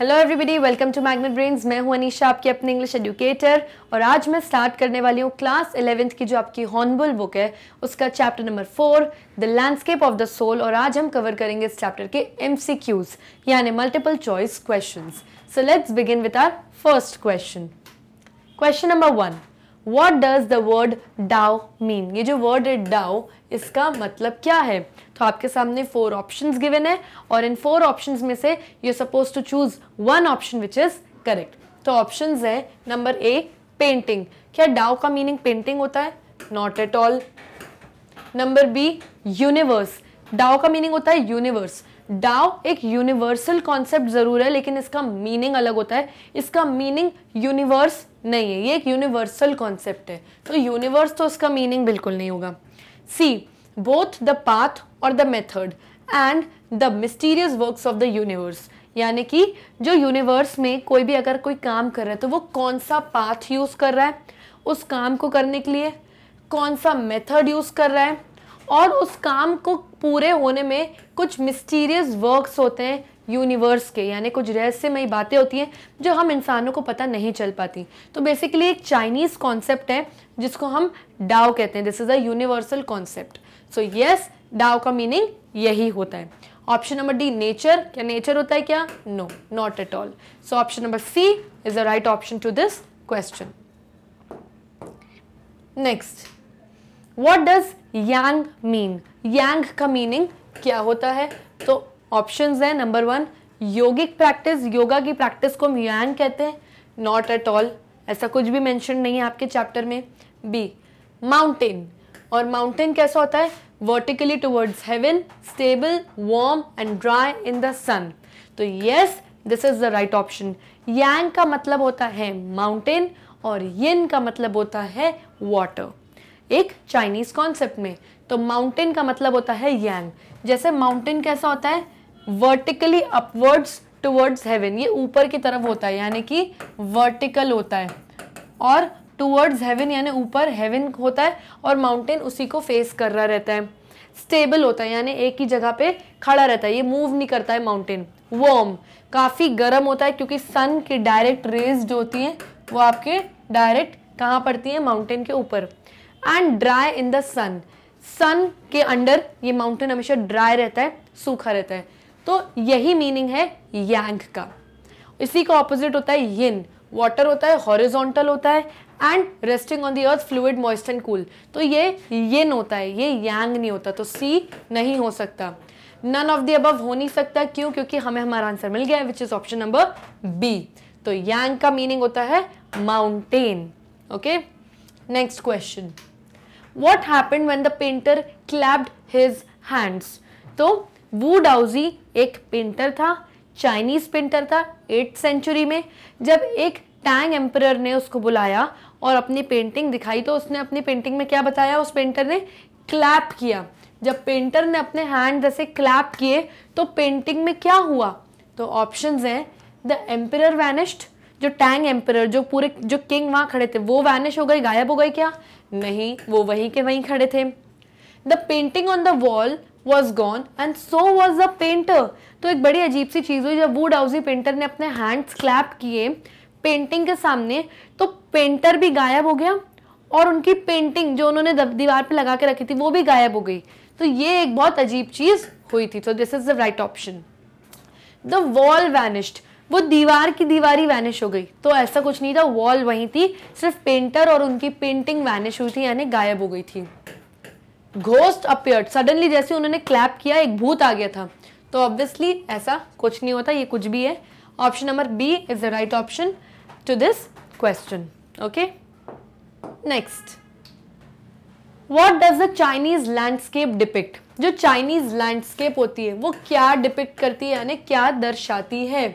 Hello everybody welcome to Magnet Brains मैं हूं अनीशा आपकी अपने इंग्लिश एजुकेटर और आज मैं स्टार्ट करने वाली हूं क्लास इलेवेंथ की जो आपकी हॉर्नबुल बुक है उसका chapter number four the landscape of the soul और आज हम कवर करेंगे इस चैप्टर के एम यानी multiple choice question so let's begin with our first question question number one what does the word Dao mean ये जो वर्ड है डाओ इसका मतलब क्या है तो आपके सामने फोर ऑप्शंस गिवन है और इन फोर ऑप्शंस में से you suppose to choose one option which is correct तो ऑप्शंस है नंबर ए पेंटिंग क्या डाओ का मीनिंग पेंटिंग होता है not at all number B universe Dao का मीनिंग होता है यूनिवर्स डाओ एक यूनिवर्सल कॉन्सेप्ट ज़रूर है लेकिन इसका मीनिंग अलग होता है इसका मीनिंग यूनिवर्स नहीं है ये एक यूनिवर्सल कॉन्सेप्ट है तो यूनिवर्स तो इसका मीनिंग बिल्कुल नहीं होगा सी बोथ द पाथ और the method and the mysterious works of the universe यानी कि जो यूनिवर्स में कोई भी अगर कोई काम कर रहा है तो वो कौन सा पाथ यूज़ कर रहा है उस काम को करने के लिए कौन सा मेथड यूज़ कर रहा है और उस काम को पूरे होने में कुछ मिस्टीरियस वर्क्स होते हैं यूनिवर्स के यानी कुछ रहस्यमयी बातें होती हैं जो हम इंसानों को पता नहीं चल पाती तो बेसिकली एक चाइनीज़ कॉन्सेप्ट है जिसको हम डाओ कहते हैं this is a universal concept so yes Dao का मीनिंग यही होता है ऑप्शन नंबर डी नेचर क्या नेचर होता है क्या no not at all so option number C is the right option to this question next what does yang mean yang का meaning क्या होता है तो ऑप्शन है number one yogic practice yoga की प्रैक्टिस को हम यांग कहते हैं नॉट एट ऑल ऐसा कुछ भी मैंशन नहीं है आपके चैप्टर में बी माउंटेन और माउंटेन कैसा होता है vertically towards heaven stable warm and dry in the sun तो yes this is the right option yang का मतलब होता है माउंटेन और यिन का मतलब होता है वाटर एक चाइनीज कॉन्सेप्ट में तो माउंटेन का मतलब होता है यांग जैसे माउंटेन कैसा होता है वर्टिकली अपवर्ड्स टुवर्ड्स हेवन ये ऊपर की तरफ होता है यानी कि वर्टिकल होता है और टूवर्ड्स हेवन यानी ऊपर हेवन होता है और माउंटेन उसी को फेस कर रहा रहता है स्टेबल होता है यानी एक ही जगह पे खड़ा रहता है ये मूव नहीं करता है माउंटेन वॉर्म काफ़ी गर्म होता है क्योंकि सन की डायरेक्ट रेज जो होती हैं वो आपके डायरेक्ट कहाँ पड़ती हैं माउंटेन के ऊपर and dry in the sun sun के अंडर ये माउंटेन हमेशा ड्राई रहता है सूखा रहता है तो यही मीनिंग है यांग का इसी का ऑपोजिट होता है यिन वाटर होता है हॉरिजोंटल होता है and resting on the earth fluid moist and cool तो ये येन होता है ये यांग नहीं होता तो सी नहीं हो सकता नन ऑफ दी अबव हो नहीं सकता क्यों क्योंकि हमें हमारा आंसर मिल गया है which is option number B तो यांग का मीनिंग होता है mountain okay next question what happen when the painter clapped his hands तो वू डाउजी एक पेंटर था चाइनीज पेंटर था एट्थ सेंचुरी में जब एक टैंग एम्पर ने उसको बुलाया और अपनी पेंटिंग दिखाई तो उसने अपनी पेंटिंग में क्या बताया उस पेंटर ने क्लैप किया जब पेंटर ने अपने हैंड जैसे क्लैप किए तो पेंटिंग में क्या हुआ तो ऑप्शन हैं द एम्पर वैनिश्ड जो टैंग एम्पर जो पूरे जो किंग वहाँ खड़े थे वो वैनिश हो गए गायब हो गए क्या नहीं वो वहीं के वहीं खड़े थे the painting on the wall was gone and so was the painter तो एक बड़ी अजीब सी चीज़ हुई जब वुड हाउसी पेंटर ने अपने हैंड्स क्लैप किए पेंटिंग के सामने तो पेंटर भी गायब हो गया और उनकी पेंटिंग जो उन्होंने दीवार पे लगा के रखी थी वो भी गायब हो गई तो ये एक बहुत अजीब चीज़ हुई थी तो this is the right option the wall vanished वो दीवार की दीवार ही वैनिश हो गई तो ऐसा कुछ नहीं था वॉल वहीं थी सिर्फ पेंटर और उनकी पेंटिंग वैनिश हुई थी यानी गायब हो गई थी घोस्ट अपियर्ड सडनली जैसे उन्होंने क्लैप किया एक भूत आ गया था तो ऑब्वियसली ऐसा कुछ नहीं होता ये कुछ भी है option number B is the right option to this question. Okay. Next. What does the Chinese landscape depict? जो Chinese landscape होती है वो क्या depict करती है यानी क्या दर्शाती है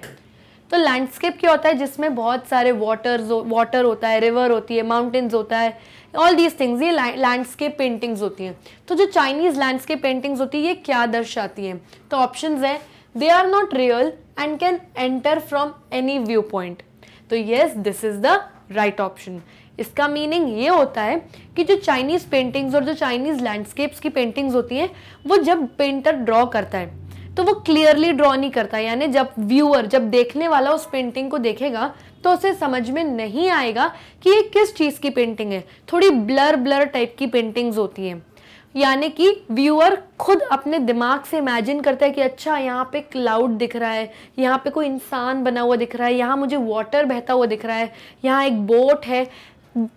तो लैंडस्केप क्या होता है जिसमें बहुत सारे वाटर्स वाटर होता है रिवर होती है माउंटेन्स होता है ऑल दीज थिंग्स ये लैंडस्केप पेंटिंग्स होती हैं तो जो चाइनीज़ लैंडस्केप पेंटिंग्स होती है ये क्या दर्शाती हैं तो ऑप्शन है they are not real and can enter from any view point तो yes this is the right option इसका मीनिंग ये होता है कि जो चाइनीज़ पेंटिंग्स और जो चाइनीज़ लैंडस्केप्स की पेंटिंग्स होती हैं वो जब पेंटर ड्रॉ करता है तो वो क्लियरली ड्रॉ नहीं करता यानी जब व्यूअर जब देखने वाला उस पेंटिंग को देखेगा तो उसे समझ में नहीं आएगा कि ये किस चीज़ की पेंटिंग है थोड़ी ब्लर ब्लर टाइप की पेंटिंग्स होती हैं यानी कि व्यूअर खुद अपने दिमाग से इमेजिन करता है कि अच्छा यहाँ पे क्लाउड दिख रहा है यहाँ पे कोई इंसान बना हुआ दिख रहा है यहाँ मुझे वाटर बहता हुआ दिख रहा है यहाँ एक बोट है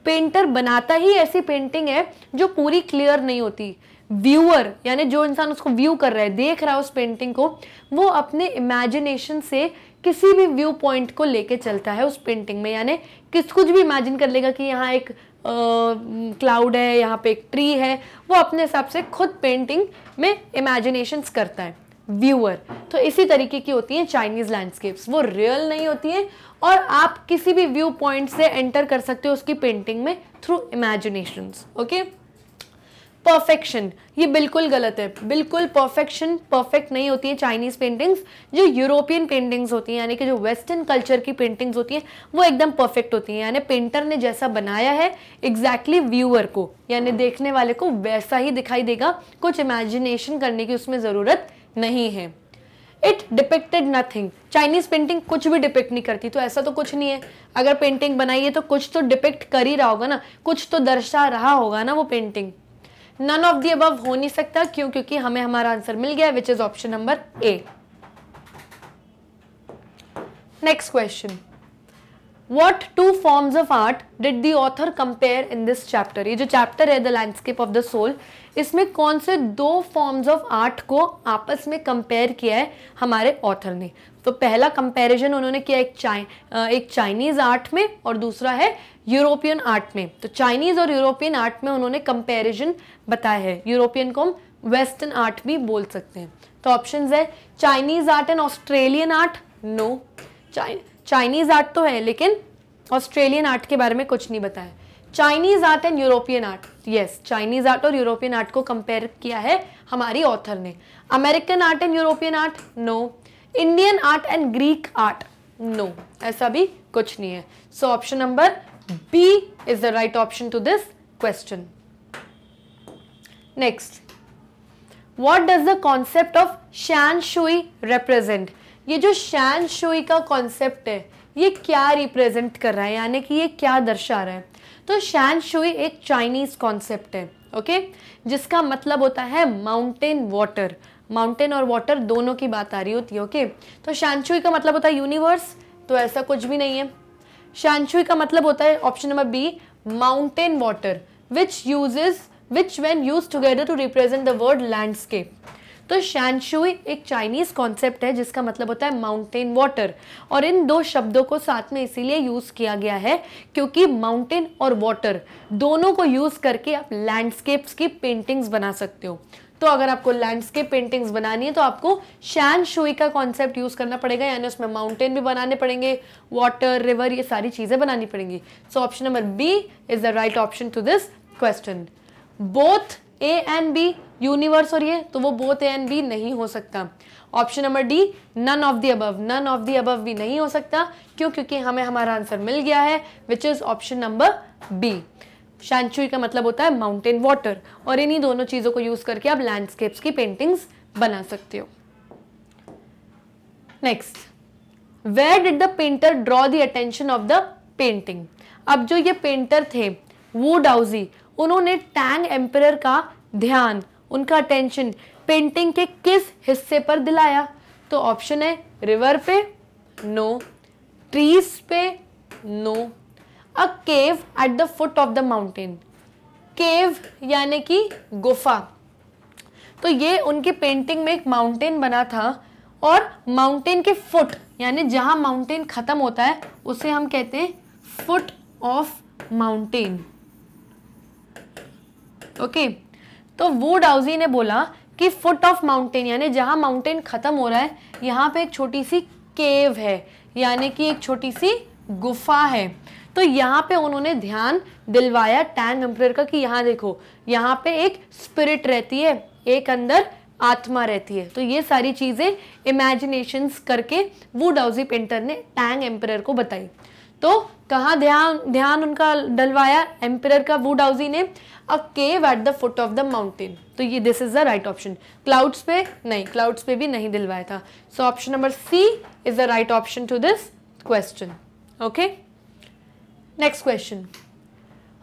पेंटर बनाता ही ऐसी पेंटिंग है जो पूरी क्लियर नहीं होती व्यूअर यानी जो इंसान उसको व्यू कर रहा है देख रहा है उस पेंटिंग को वो अपने इमेजिनेशन से किसी भी व्यू पॉइंट को लेके चलता है उस पेंटिंग में यानी किस कुछ भी इमेजिन कर लेगा कि यहाँ एक क्लाउड है यहाँ पे एक ट्री है वो अपने हिसाब से खुद पेंटिंग में इमेजिनेशंस करता है व्यूअर तो इसी तरीके की होती हैं चाइनीज़ लैंडस्केप्स वो रियल नहीं होती हैं और आप किसी भी व्यू पॉइंट से एंटर कर सकते हो उसकी पेंटिंग में थ्रू इमेजिनेशंस ओके परफेक्शन ये बिल्कुल गलत है बिल्कुल परफेक्शन परफेक्ट नहीं होती है चाइनीज पेंटिंग्स जो यूरोपियन पेंटिंग्स होती हैं यानी कि जो वेस्टर्न कल्चर की पेंटिंग्स होती हैं वो एकदम परफेक्ट होती हैं यानी पेंटर ने जैसा बनाया है एग्जैक्टली exactly व्यूअर को यानी देखने वाले को वैसा ही दिखाई देगा कुछ इमेजिनेशन करने की उसमें ज़रूरत नहीं है it depicted nothing Chinese painting कुछ भी डिपेक्ट नहीं करती तो ऐसा तो कुछ नहीं है अगर पेंटिंग बनाई है तो कुछ तो डिपेक्ट कर ही रहा होगा ना कुछ तो दर्शा रहा होगा ना वो painting none of the above हो नहीं सकता क्यों क्योंकि हमें हमारा आंसर मिल गया which is option number A next question what two forms of art did the author compare in this chapter ये जो चैप्टर है the landscape of the soul इसमें कौन से दो फॉर्म्स ऑफ आर्ट को आपस में कंपेयर किया है हमारे ऑथर ने तो पहला कंपेरिजन उन्होंने किया एक चाइ एक चाइनीज़ आर्ट में और दूसरा है यूरोपियन आर्ट में तो चाइनीज़ और यूरोपियन आर्ट में उन्होंने कंपेरिजन बताया है यूरोपियन को हम वेस्टर्न आर्ट भी बोल सकते हैं तो ऑप्शन है Chinese art and Australian art no chine Chinese art तो है लेकिन ऑस्ट्रेलियन आर्ट के बारे में कुछ नहीं बताया Chinese art and European art yes Chinese art और यूरोपियन आर्ट को कंपेयर किया है हमारी ऑथर ने American art and European art no Indian art and Greek art no ऐसा भी कुछ नहीं है so option number B is the right option to this question next what does the concept of shan shui represent ये जो शैन showy का concept है ये क्या रिप्रेजेंट कर रहा है यानी कि ये क्या दर्शा रहा है तो शैन शोई एक चाइनीज़ कॉन्सेप्ट है ओके जिसका मतलब होता है माउंटेन वाटर माउंटेन और वाटर दोनों की बात आ रही होती है ओके तो शैनशुई का मतलब होता है यूनिवर्स तो ऐसा कुछ भी नहीं है शैनशुई का मतलब होता है option number B mountain water which uses which when use together to represent the word landscape तो शैनशुई एक चाइनीज़ कॉन्सेप्ट है जिसका मतलब होता है माउंटेन वाटर और इन दो शब्दों को साथ में इसीलिए यूज़ किया गया है क्योंकि माउंटेन और वाटर दोनों को यूज़ करके आप लैंडस्केप्स की पेंटिंग्स बना सकते हो तो अगर आपको लैंडस्केप पेंटिंग्स बनानी है तो आपको शैन शुई का कॉन्सेप्ट यूज़ करना पड़ेगा यानी उसमें माउंटेन भी बनाने पड़ेंगे वाटर रिवर ये सारी चीज़ें बनानी पड़ेंगी so option number B is the right option to this question both A and B universe और ये तो वो बोथ ए एंड बी नहीं हो सकता option number D none of the above none of the above भी नहीं हो सकता क्यों क्योंकि हमें हमारा आंसर मिल गया है which is option number B shan shui का मतलब होता है माउंटेन वाटर और इन्हीं दोनों चीज़ों को यूज़ करके आप लैंडस्केप्स की पेंटिंग्स बना सकते हो next where did the painter draw the attention of the painting अब जो ये पेंटर थे वो डाउजी उन्होंने टैंग एम्पर का ध्यान उनका अटेंशन पेंटिंग के किस हिस्से पर दिलाया तो ऑप्शन है रिवर पे नो ट्रीज पे no a cave at the foot of the mountain cave यानी कि गुफा तो ये उनकी पेंटिंग में एक माउंटेन बना था और माउंटेन के फुट यानी जहां माउंटेन ख़त्म होता है उसे हम कहते हैं फुट ऑफ माउंटेन ओके तो वो डाउजी ने बोला कि फुट ऑफ माउंटेन यानी जहाँ माउंटेन ख़त्म हो रहा है यहाँ पे एक छोटी सी केव है यानी कि एक छोटी सी गुफा है तो यहाँ पे उन्होंने ध्यान दिलवाया टैंग एम्प्रेयर का कि यहाँ देखो यहाँ पे एक स्पिरिट रहती है एक अंदर आत्मा रहती है तो ये सारी चीज़ें इमेजिनेशंस करके वो डाउजी पेंटर ने टैंग एम्प्रेयर को बताई तो कहा ध्यान ध्यान उनका डलवाया एम्पियर का वुड हाउसी ने a cave at the foot of the mountain तो ये this is the right option clouds पे नहीं क्लाउड्स पे भी नहीं दिलवाया था so option number C is the right option to this question okay next question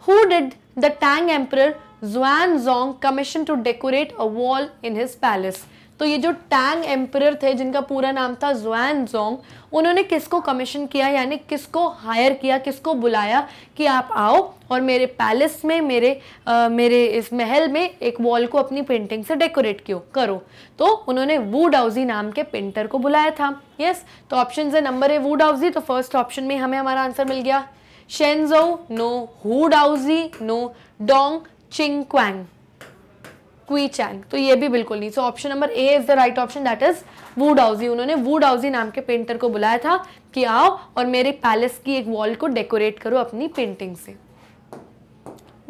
who did the Tang emperor Xuanzong commission to decorate a wall in his palace तो ये जो टैंग एम्पर थे जिनका पूरा नाम था जुआन Jong उन्होंने किसको कमीशन किया यानी किसको हायर किया किसको बुलाया कि आप आओ और मेरे पैलेस में मेरे आ, मेरे इस महल में एक वॉल को अपनी पेंटिंग से डेकोरेट क्यों करो तो उन्होंने वू डाउजी नाम के पेंटर को बुलाया था यस तो ऑप्शन है नंबर है वू डाउजी तो फर्स्ट ऑप्शन में हमें हमारा आंसर मिल गया Shenzhou no who Daozi no Dong Ching Kuang Qi Chen तो ये भी बिल्कुल नहीं so option number A is the right option that is Wu Daozi उन्होंने वू डाउजी नाम के पेंटर को बुलाया था कि आओ और मेरे पैलेस की एक वॉल को डेकोरेट करो अपनी पेंटिंग से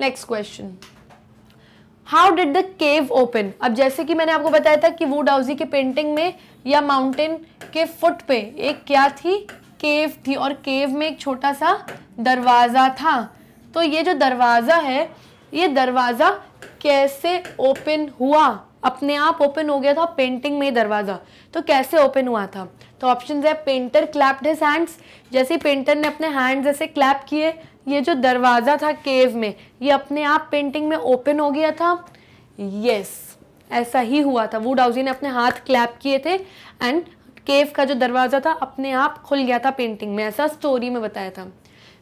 next question how did the cave open अब जैसे कि मैंने आपको बताया था कि वू डाउजी के पेंटिंग में या माउंटेन के फुट पे एक क्या थी केव थी और केव में एक छोटा सा दरवाज़ा था तो ये जो दरवाज़ा है ये दरवाज़ा कैसे ओपन हुआ अपने आप ओपन हो गया था पेंटिंग में दरवाज़ा तो कैसे ओपन हुआ था तो ऑप्शन है पेंटर क्लैप्ड हिज हैंड्स जैसे ही पेंटर ने अपने हैंड जैसे क्लैप किए ये जो दरवाज़ा था केव में ये अपने आप पेंटिंग में ओपन हो गया था यस ऐसा ही हुआ था वो डाउजी ने अपने हाथ क्लैप किए थे एंड केव का जो दरवाज़ा था अपने आप खुल गया था पेंटिंग में ऐसा स्टोरी में बताया था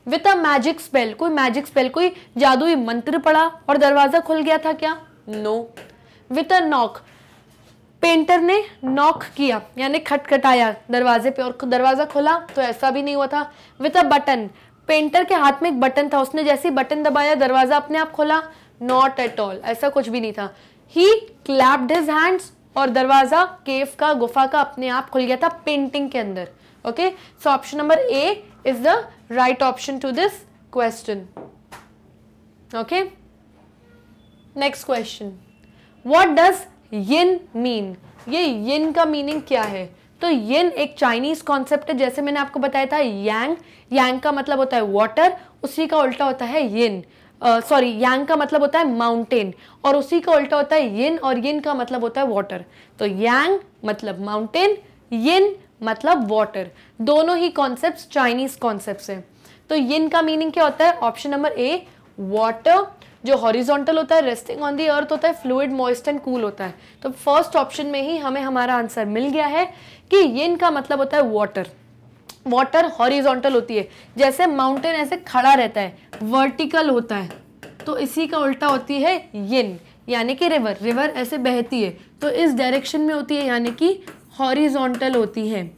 विद अ मैजिक स्पेल कोई मैजिक स्पेल कोई जादुई मंत्र पड़ा और दरवाजा खुल गया था क्या no with a knock painter ने नॉक किया यानी खटखटाया दरवाजे पे और दरवाजा खुला तो ऐसा भी नहीं हुआ था विथ अ बटन पेंटर के हाथ में एक बटन था उसने जैसे ही बटन दबाया दरवाजा अपने आप खुला नॉट एट ऑल ऐसा कुछ भी नहीं था ही क्लैप्ड हिज हैंड्स और दरवाजा केव का गुफा का अपने आप खुल गया था पेंटिंग के अंदर okay so option number A is the right option to this question okay next question what does yin mean ye yin का मीनिंग क्या है तो यिन एक चाइनीज कॉन्सेप्ट है जैसे मैंने आपको बताया था यांग यांग का मतलब होता है वाटर उसी का उल्टा होता है यिन सॉरी यांग का मतलब होता है माउंटेन और उसी का उल्टा होता है यिन और यिन का मतलब होता है वाटर तो यांग मतलब माउंटेन यिन मतलब वाटर दोनों ही कॉन्सेप्ट चाइनीज कॉन्सेप्ट हैं तो यिन का मीनिंग क्या होता है ऑप्शन नंबर ए वाटर जो हॉरिजॉन्टल होता है रेस्टिंग ऑन दी अर्थ होता है फ्लूड मॉइस्ट एंड कूल होता है तो फर्स्ट ऑप्शन में ही हमें हमारा आंसर मिल गया है कि यिन का मतलब होता है वाटर वाटर हॉरिजॉन्टल होती है जैसे माउंटेन ऐसे खड़ा रहता है वर्टिकल होता है तो इसी का उल्टा होती है यिन यानी कि रिवर रिवर ऐसे बहती है तो इस डायरेक्शन में होती है यानी कि हॉरिजोंटल होती है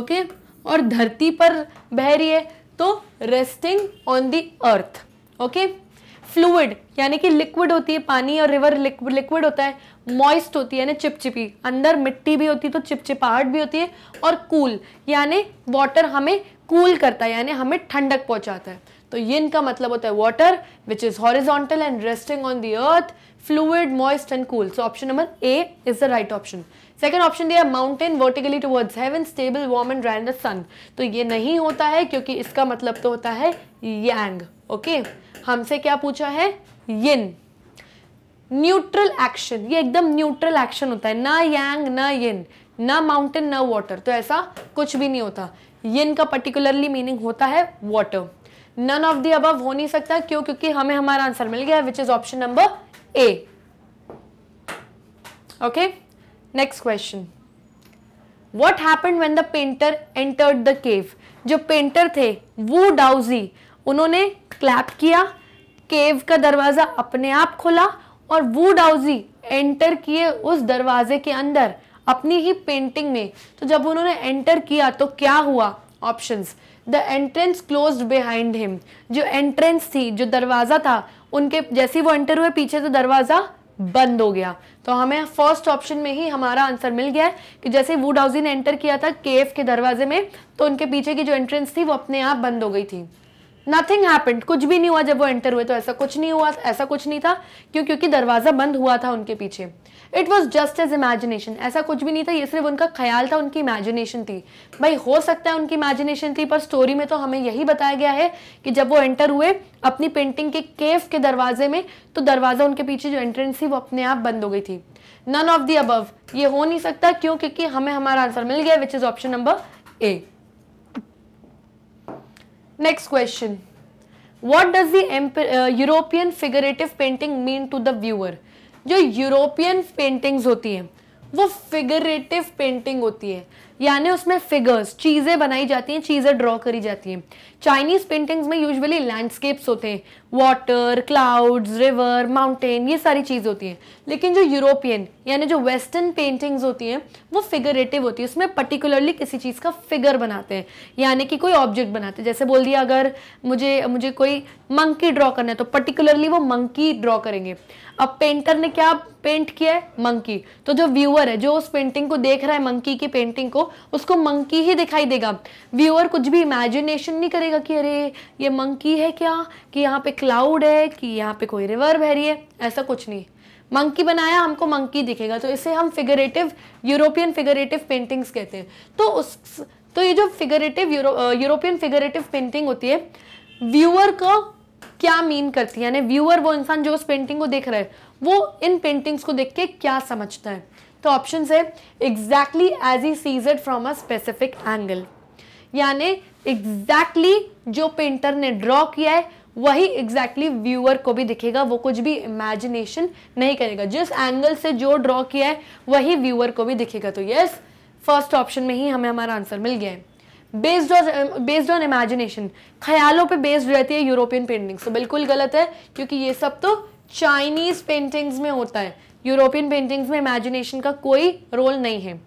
ओके और धरती पर बह रही है तो resting on the earth okay fluid यानी कि लिक्विड होती है पानी और रिवर लिक्विड होता है मॉइस्ट होती है ना चिपचिपी अंदर मिट्टी भी होती है तो चिपचिपाहट भी होती है और कूल यानी वाटर हमें कूल करता है यानी हमें ठंडक पहुंचाता है तो ये इनका मतलब होता है water which is horizontal and resting on the earth fluid moist and cool so option number A is the right option second option दिया mountain vertically towards heaven stable warm and dry the sun तो ये नहीं होता है क्योंकि इसका मतलब तो होता है यांग ओके okay? हमसे क्या पूछा है यिन न्यूट्रल एक्शन ये एकदम न्यूट्रल एक्शन होता है ना यांग ना यिन ना माउंटेन ना वाटर तो ऐसा कुछ भी नहीं होता यिन का पर्टिकुलरली मीनिंग होता है वाटर नन ऑफ दी अब हो नहीं सकता क्यों क्योंकि हमें हमारा आंसर मिल गया which is option number A. Okay, next question. What happened when the painter entered the cave? जो पेंटर थे वो डाउजी उन्होंने क्लैप किया केव का दरवाज़ा अपने आप खोला और वो डाउजी एंटर किए उस दरवाजे के अंदर अपनी ही पेंटिंग में तो जब उन्होंने एंटर किया तो क्या हुआ options the entrance close behind him जो एंट्रेंस थी जो दरवाज़ा था उनके जैसे ही वो एंटर हुए पीछे से दरवाज़ा बंद हो गया तो हमें फर्स्ट ऑप्शन में ही हमारा आंसर मिल गया है कि जैसे वुड हाउसी ने एंटर किया था केफ के दरवाजे में तो उनके पीछे की जो एंट्रेंस थी वो अपने आप बंद हो गई थी नथिंग हैपेंड कुछ भी नहीं हुआ जब वो एंटर हुए तो ऐसा कुछ नहीं हुआ ऐसा कुछ नहीं था क्यों क्योंकि दरवाज़ा बंद हुआ था उनके पीछे it was just as imagination ऐसा कुछ भी नहीं था ये सिर्फ उनका ख्याल था उनकी इमेजिनेशन थी भाई हो सकता है उनकी इमेजिनेशन थी पर स्टोरी में तो हमें यही बताया गया है कि जब वो एंटर हुए अपनी पेंटिंग के केव के दरवाजे में तो दरवाज़ा उनके पीछे जो एंट्रेंस थी वो अपने आप बंद हो गई थी नन ऑफ दी अबव ये हो नहीं सकता क्यों क्योंकि हमें हमारा आंसर मिल गया which is option number A next question what does European figurative painting mean to the viewer जो यूरोपियन पेंटिंग्स होती हैं वो फिगरेटिव पेंटिंग होती है यानी उसमें फिगर्स चीज़ें बनाई जाती हैं चीज़ें ड्रॉ करी जाती हैं चाइनीज़ पेंटिंग्स में यूजुअली लैंडस्केप्स होते हैं वाटर क्लाउड्स रिवर माउंटेन ये सारी चीज़ होती हैं लेकिन जो यूरोपियन यानी जो वेस्टर्न पेंटिंग्स होती हैं वो फिगरेटिव होती है उसमें पर्टिकुलरली किसी चीज़ का फिगर बनाते हैं यानी कि कोई ऑब्जेक्ट बनाते हैं जैसे बोल दिया अगर मुझे मुझे कोई मंकी ड्रॉ करना है तो पर्टिकुलरली वो मंकी ड्रॉ करेंगे अब पेंटर ने क्या पेंट किया है मंकी तो जो व्यूअर है जो उस पेंटिंग को देख रहा है मंकी की पेंटिंग को उसको मंकी ही दिखाई देगा व्यूअर कुछ भी इमेजिनेशन नहीं करेगा कि अरे ये मंकी है क्या कि यहाँ पे क्लाउड है कि यहाँ पे कोई रिवर बह रही है ऐसा कुछ नहीं मंकी बनाया हमको मंकी दिखेगा तो इसे हम फिगरेटिव यूरोपियन फिगरेटिव पेंटिंग्स कहते हैं तो उस तो ये जो फिगरेटिव यूरोपियन फिगरेटिव पेंटिंग होती है व्यूअर को क्या मीन करती है यानी व्यूअर वो इंसान जो उस पेंटिंग को देख रहा है वो इन पेंटिंग्स को देख के क्या समझता है तो ऑप्शन है exactly as he sees it from a specific angle यानी एग्जैक्टली जो पेंटर ने ड्रॉ किया है वही एग्जैक्टली exactly व्यूअर को भी दिखेगा वो कुछ भी इमेजिनेशन नहीं करेगा जिस एंगल से जो ड्रॉ किया है वही व्यूअर को भी दिखेगा तो यस फर्स्ट ऑप्शन में ही हमें हमारा आंसर मिल गया है based on based on imagination ख्यालों पे बेस्ड रहती है यूरोपियन पेंटिंग्स तो बिल्कुल गलत है क्योंकि ये सब तो चाइनीज पेंटिंग्स में होता है यूरोपियन पेंटिंग्स में इमेजिनेशन का कोई रोल नहीं है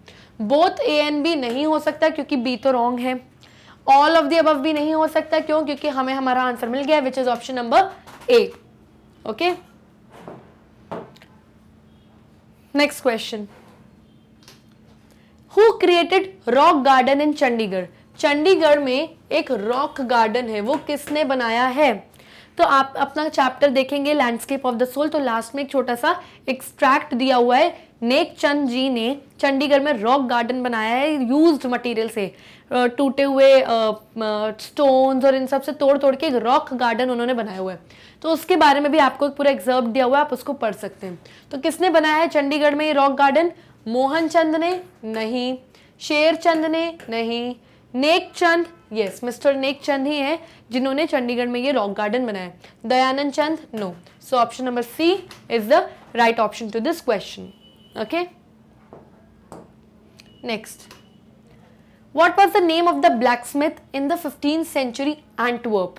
बोथ ए एंड बी नहीं हो सकता क्योंकि बी तो रॉन्ग है ऑल ऑफ दी अबव भी नहीं हो सकता क्यों क्योंकि हमें हमारा आंसर मिल गया which is option number A okay next question who created rock garden in Chandigarh Chandigarh में एक रॉक गार्डन है वो किसने बनाया है तो आप अपना चैप्टर देखेंगे लैंडस्केप ऑफ द सोल तो लास्ट में एक छोटा सा एक्सट्रैक्ट दिया हुआ है नेक चंद जी ने चंडीगढ़ में रॉक गार्डन बनाया है यूज्ड मटेरियल से टूटे हुए स्टोन्स और इन सब से तोड़ तोड़ के एक रॉक गार्डन उन्होंने बनाया हुआ है तो उसके बारे में भी आपको एक पूरा एग्जर्व दिया हुआ है आप उसको पढ़ सकते हैं तो किसने बनाया है चंडीगढ़ में ये रॉक गार्डन मोहन चंद ने नहीं शेर चंद ने नहीं नेक चंद यस मिस्टर नेक चंद ही है जिन्होंने चंडीगढ़ में ये रॉक गार्डन बनाया Dayanand Chand no so option number C is the right option to this question okay next what was the name of the blacksmith in the fifteen century Antwerp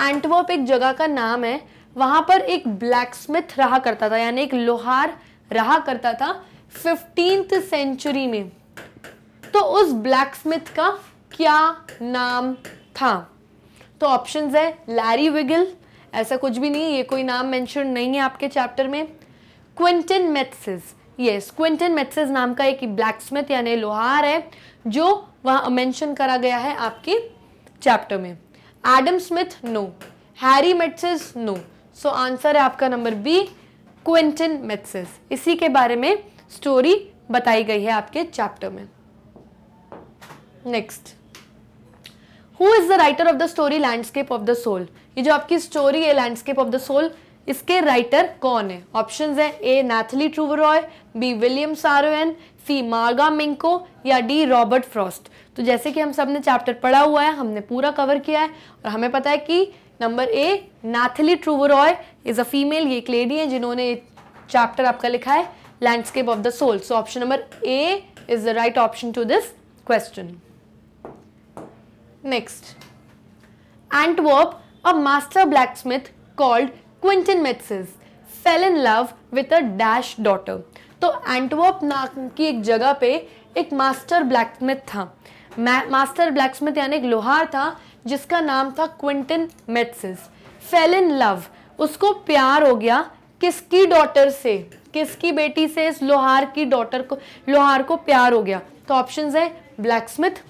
Antwerp एक जगह का नाम है वहां पर एक ब्लैक स्मिथ रहा करता था यानी एक लोहार रहा करता था फिफ्टींथ सेंचुरी में तो उस ब्लैक स्मिथ का क्या नाम था तो ऑप्शंस है लैरी विगल ऐसा कुछ भी नहीं ये कोई नाम मेंशन नहीं है आपके चैप्टर में Quentin Metsys yes Quentin Metsys नाम का एक ब्लैक स्मिथ यानी लोहार है जो वहाँ मेंशन करा गया है आपके चैप्टर में Adam Smith no Harry Metsys no so answer है आपका नंबर बी क्विंटन मेथसिस इसी के बारे में स्टोरी बताई गई है आपके चैप्टर में next who is the writer of the story landscape of the soul ये जो आपकी स्टोरी है लैंडस्केप ऑफ द सोल इसके राइटर कौन है ऑप्शन है ए नैथली ट्रूवरॉय बी विलियम सारोन सी मार्गा मिंको या डी रॉबर्ट फ्रॉस्ट तो जैसे कि हम सब ने चैप्टर पढ़ा हुआ है हमने पूरा कवर किया है और हमें पता है कि number A Nathalie Trouveroy is a female ये एक लेडी है जिन्होंने चैप्टर आपका लिखा है landscape of the soul so option number A is the right option to this question Next, Antwerp, a master blacksmith called Quentin Metsys fell in love with a dash daughter तो Antwerp नाम की एक जगह पे एक master blacksmith था master blacksmith यानी एक लोहार था जिसका नाम था Quinton Metsys fell in love उसको प्यार हो गया किसकी डॉटर से किसकी बेटी से इस लोहार की डॉटर को लोहार को प्यार हो गया तो ऑप्शंस है ब्लैकस्मिथ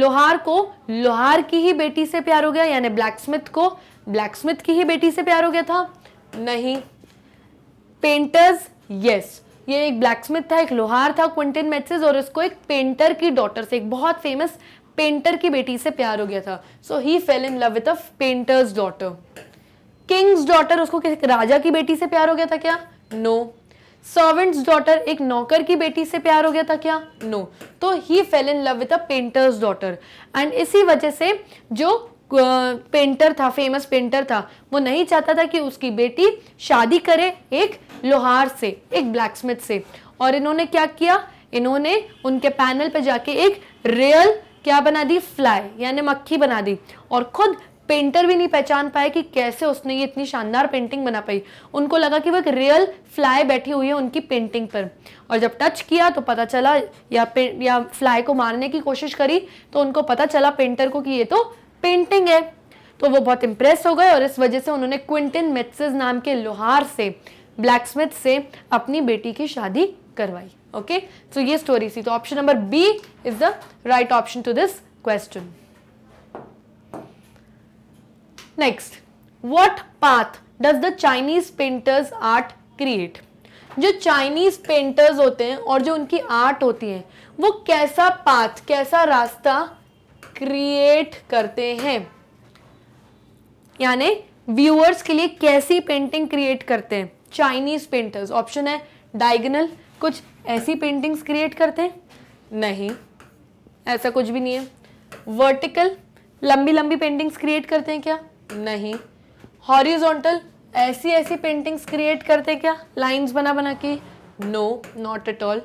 लोहार को लोहार की ही बेटी से प्यार हो गया यानी ब्लैकस्मिथ को ब्लैकस्मिथ की ही बेटी से प्यार हो गया था नहीं पेंटर्स यस ये एक ब्लैकस्मिथ था एक लोहार था क्विंटिन मैथ्सेस और इसको एक पेंटर की डॉटर से एक बहुत फेमस पेंटर की बेटी से प्यार हो गया था so he fell in love with a painter's daughter king's daughter उसको किसी राजा की बेटी से प्यार हो गया था क्या नो no. सर्वेंट्स डॉटर एक नौकर की बेटी से प्यार हो गया था क्या नो no. तो he fell in love with a painter's daughter and इसी वजह से जो पेंटर था फेमस पेंटर था वो नहीं चाहता था कि उसकी बेटी शादी करे एक लोहार से एक ब्लैक स्मिथ से और इन्होंने क्या किया इन्होंने उनके पैनल पर जाके एक रियल क्या बना दी फ्लाई यानी मक्खी बना दी और खुद पेंटर भी नहीं पहचान पाए कि कैसे उसने ये इतनी शानदार पेंटिंग बना पाई उनको लगा कि वो एक रियल फ्लाई बैठी हुई है उनकी पेंटिंग पर और जब टच किया तो पता चला या या फ्लाई को मारने की कोशिश करी तो उनको पता चला पेंटर को कि ये तो पेंटिंग है तो वो बहुत इंप्रेस हो गए और इस वजह से उन्होंने क्विंटिन मेथसिस नाम के लोहार से ब्लैक से अपनी बेटी की शादी करवाई ओके सो ये स्टोरी सी तो option number B is the right option to this question next what path does the Chinese painter's art create जो चाइनीज पेंटर्स होते हैं और जो उनकी आर्ट होती है वो कैसा पाथ कैसा रास्ता क्रिएट करते हैं यानी व्यूअर्स के लिए कैसी पेंटिंग क्रिएट करते हैं चाइनीज पेंटर्स ऑप्शन है डायगनल कुछ ऐसी पेंटिंग्स क्रिएट करते हैं नहीं ऐसा कुछ भी नहीं है वर्टिकल लंबी लंबी पेंटिंग्स क्रिएट करते हैं क्या नहीं हॉरिजोंटल ऐसी ऐसी पेंटिंग्स क्रिएट करते क्या लाइंस बना बना के no not at all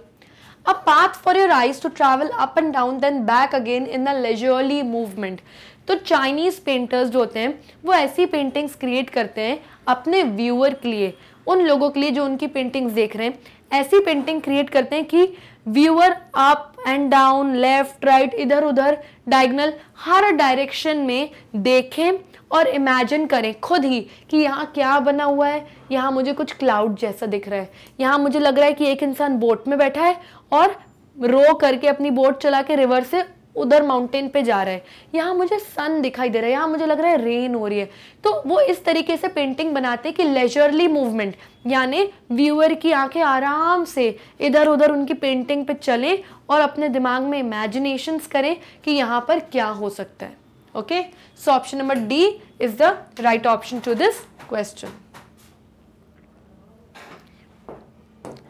a path for your eyes to travel up and down then back again in the leisurely movement तो चाइनीज़ पेंटर्स जो होते हैं वो ऐसी पेंटिंग्स क्रिएट करते हैं अपने व्यूअर के लिए उन लोगों के लिए जो उनकी पेंटिंग्स देख रहे हैं ऐसी पेंटिंग क्रिएट करते हैं कि viewer up and down left right इधर उधर डायगनल हर डायरेक्शन में देखें और इमेजिन करें खुद ही कि यहाँ क्या बना हुआ है यहाँ मुझे कुछ क्लाउड जैसा दिख रहा है यहाँ मुझे लग रहा है कि एक इंसान बोट में बैठा है और रो करके अपनी बोट चला के रिवर से उधर माउंटेन पे जा रहा है यहाँ मुझे सन दिखाई दे रहा है यहाँ मुझे लग रहा है रेन हो रही है तो वो इस तरीके से पेंटिंग बनाते हैं कि लेजरली मूवमेंट यानी व्यूअर की आंखें आराम से इधर उधर उनकी पेंटिंग पे चलें और अपने दिमाग में इमेजिनेशंस करें कि यहाँ पर क्या हो सकता है okay so option number d is the right option to this question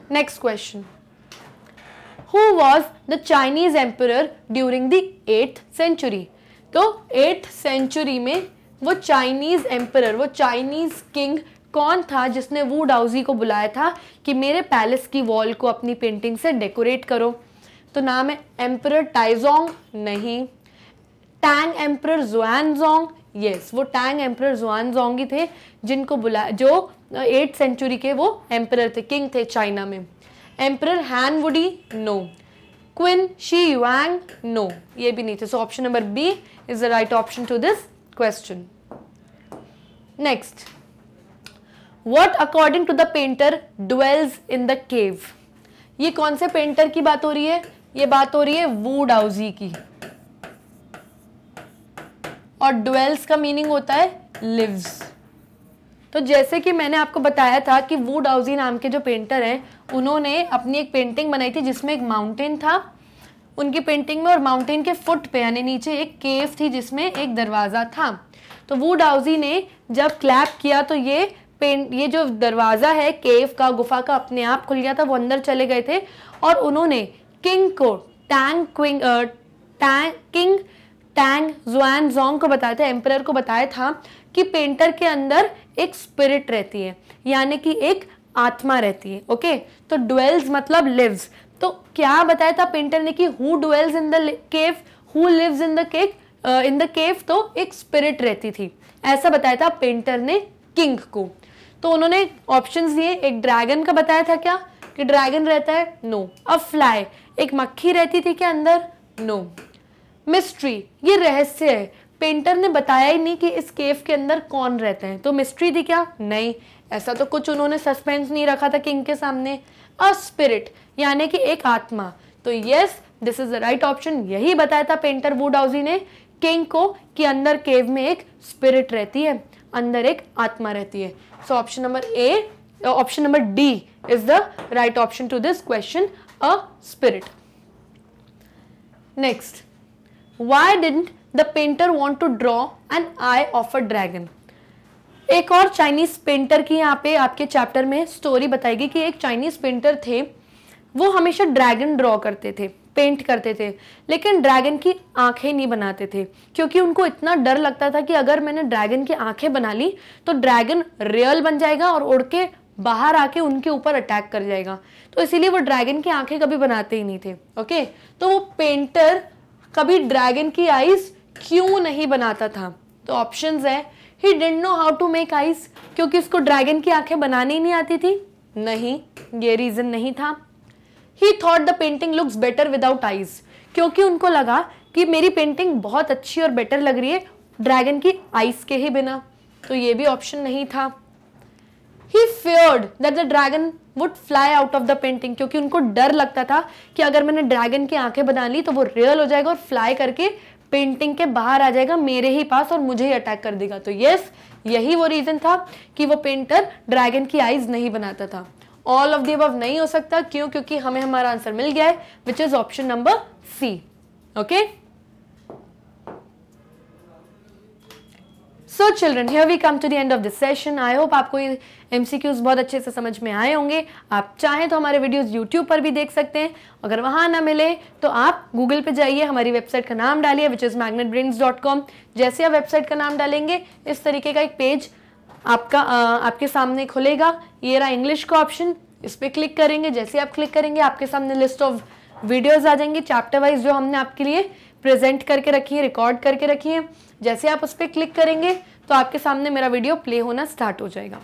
next question who was the chinese emperor during the 8th century तो 8th century mein wo chinese emperor wo chinese king कौन था जिसने वू डाउजी को बुलाया था कि मेरे palace की वॉल को अपनी पेंटिंग से डेकोरेट करो तो नाम है एम्पर टाइजोंग नहीं टैंग एम्प्रर जोंग यस वो टैंग एम्प्रर जोंग ही थे जिनको बुला जो एट सेंचुरी के वो एम्प्रर थे किंग थे चाइना में emperor Wudi no Qin Shi Huang no ये भी नहीं थे so option number B is the right option to this question next what according to the painter dwells in the cave ये कौन से पेंटर की बात हो रही है ये बात हो रही है वू डाउजी की और डुएल्स का मीनिंग होता है लिव्स तो जैसे कि मैंने आपको बताया था कि वो डाउजी नाम के जो पेंटर हैं उन्होंने अपनी एक पेंटिंग बनाई थी जिसमें एक माउंटेन था उनकी पेंटिंग में और माउंटेन के फुट पे यानी नीचे एक केव थी जिसमें एक दरवाज़ा था तो वो डाउजी ने जब क्लैप किया तो ये पेंट ये जो दरवाज़ा है केव का गुफा का अपने आप खुल गया था वो अंदर चले गए थे और उन्होंने किंग को Tang Qing Tang King Tang Xuan Zong को बताया था एम्पर को बताया था कि पेंटर के अंदर एक स्पिरिट रहती है यानी कि एक आत्मा रहती है ओके तो डुएल्स मतलब लिव्स तो क्या बताया था पेंटर ने कि who dwells in the cave who lives in the cake in the cave तो एक स्पिरिट रहती थी ऐसा बताया था पेंटर ने किंग को तो उन्होंने ऑप्शन दिए एक ड्रैगन का बताया था क्या कि ड्रैगन रहता है नो no. अ फ्लाई एक मक्खी रहती थी क्या अंदर नो no. मिस्ट्री ये रहस्य है पेंटर ने बताया ही नहीं कि इस केव के अंदर कौन रहते हैं तो मिस्ट्री थी क्या नहीं ऐसा तो कुछ उन्होंने सस्पेंस नहीं रखा था किंग के सामने अ स्पिरिट यानी कि एक आत्मा तो yes this is the right option यही बताया था पेंटर वुड ने किंग को कि अंदर केव में एक स्पिरिट रहती है अंदर एक आत्मा रहती है so option number A option number D is the right option to this question a spirit next why didn't the painter want to draw an eye of a dragon एक और चाइनीज पेंटर की यहाँ पे आपके chapter में story बताएगी कि एक चाइनीज पेंटर थे वो हमेशा ड्रैगन ड्रॉ करते थे पेंट करते थे लेकिन ड्रैगन की आंखें नहीं बनाते थे क्योंकि उनको इतना डर लगता था कि अगर मैंने ड्रैगन की आंखें बना ली तो ड्रैगन रियल बन जाएगा और उड़ के बाहर आके उनके ऊपर अटैक कर जाएगा तो इसीलिए वो ड्रैगन की आंखें कभी बनाते ही नहीं थे ओके तो वो पेंटर कभी ड्रैगन की आईज क्यों नहीं बनाता था तो ऑप्शन है he didn't know how to make eyes क्योंकि उसको ड्रैगन की आंखें बनानी नहीं आती थी नहीं ये रीज़न नहीं था he thought the painting looks better without eyes क्योंकि उनको लगा कि मेरी पेंटिंग बहुत अच्छी और बेटर लग रही है ड्रैगन की आइस के ही बिना तो ये भी ऑप्शन नहीं था he feared that the dragon would fly out of the painting क्योंकि उनको डर लगता था कि अगर मैंने ड्रैगन की आंखें बना ली तो वो रियल हो जाएगा और फ्लाई करके पेंटिंग के बाहर आ जाएगा मेरे ही पास और मुझे ही अटैक कर देगा तो यस यही वो रीज़न था कि वो पेंटर ड्रैगन की आईज नहीं बनाता था ऑल ऑफ दी अब नहीं हो सकता क्यों क्योंकि हमें हमारा आंसर मिल गया है which is option number C okay so children here we come to the end of this session I hope आपको ये एम बहुत अच्छे से समझ में आए होंगे आप चाहें तो हमारे वीडियोस यूट्यूब पर भी देख सकते हैं अगर वहाँ ना मिले तो आप गूगल पे जाइए हमारी वेबसाइट का नाम डालिए विच इज़ मैगनेट जैसे आप वेबसाइट का नाम डालेंगे इस तरीके का एक पेज आपका आ, आपके सामने खुलेगा ये रहा इंग्लिश का ऑप्शन इस पर क्लिक करेंगे जैसे आप क्लिक करेंगे आपके सामने लिस्ट ऑफ वीडियोज़ आ जाएंगे चैप्टर वाइज जो हमने आपके लिए प्रेजेंट करके रखी है रिकॉर्ड करके रखी है जैसे आप उस पर क्लिक करेंगे तो आपके सामने मेरा वीडियो प्ले होना स्टार्ट हो जाएगा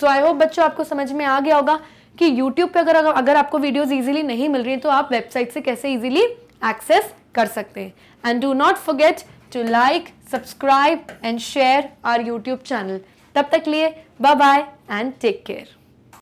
सो आई होप बच्चों आपको समझ में आ गया होगा कि YouTube पे अगर अगर आपको वीडियोस इजीली नहीं मिल रही है तो आप वेबसाइट से कैसे इजीली एक्सेस कर सकते हैं and do not forget to like subscribe and share our YouTube channel तब तक लिए bye bye and take care